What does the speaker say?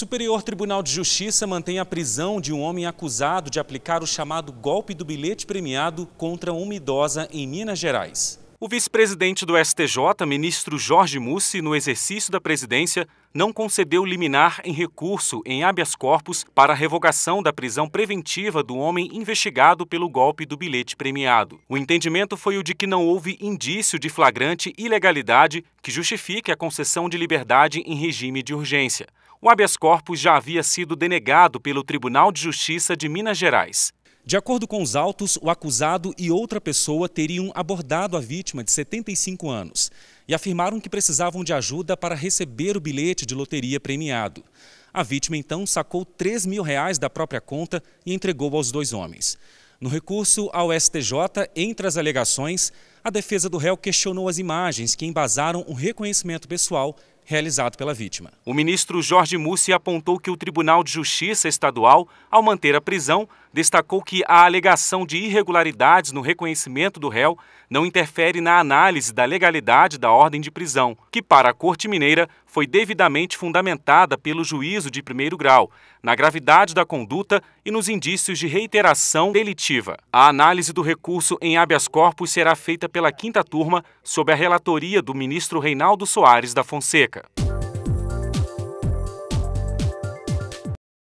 Superior Tribunal de Justiça mantém a prisão de um homem acusado de aplicar o chamado golpe do bilhete premiado contra uma idosa em Minas Gerais. O vice-presidente do STJ, ministro Jorge Mussi, no exercício da presidência, não concedeu liminar em recurso em habeas corpus para a revogação da prisão preventiva do homem investigado pelo golpe do bilhete premiado. O entendimento foi o de que não houve indício de flagrante ilegalidade que justifique a concessão de liberdade em regime de urgência. O habeas corpus já havia sido denegado pelo Tribunal de Justiça de Minas Gerais. De acordo com os autos, o acusado e outra pessoa teriam abordado a vítima de 75 anos e afirmaram que precisavam de ajuda para receber o bilhete de loteria premiado. A vítima então sacou 3 mil reais da própria conta e entregou aos dois homens. No recurso ao STJ, entre as alegações, a defesa do réu questionou as imagens que embasaram o reconhecimento pessoal realizado pela vítima. O ministro Jorge Mussi apontou que o Tribunal de Justiça Estadual, ao manter a prisão, destacou que a alegação de irregularidades no reconhecimento do réu não interfere na análise da legalidade da ordem de prisão, que para a Corte Mineira foi devidamente fundamentada pelo juízo de primeiro grau, na gravidade da conduta e nos indícios de reiteração delitiva. A análise do recurso em habeas corpus será feita pela quinta turma sob a relatoria do ministro Reinaldo Soares da Fonseca.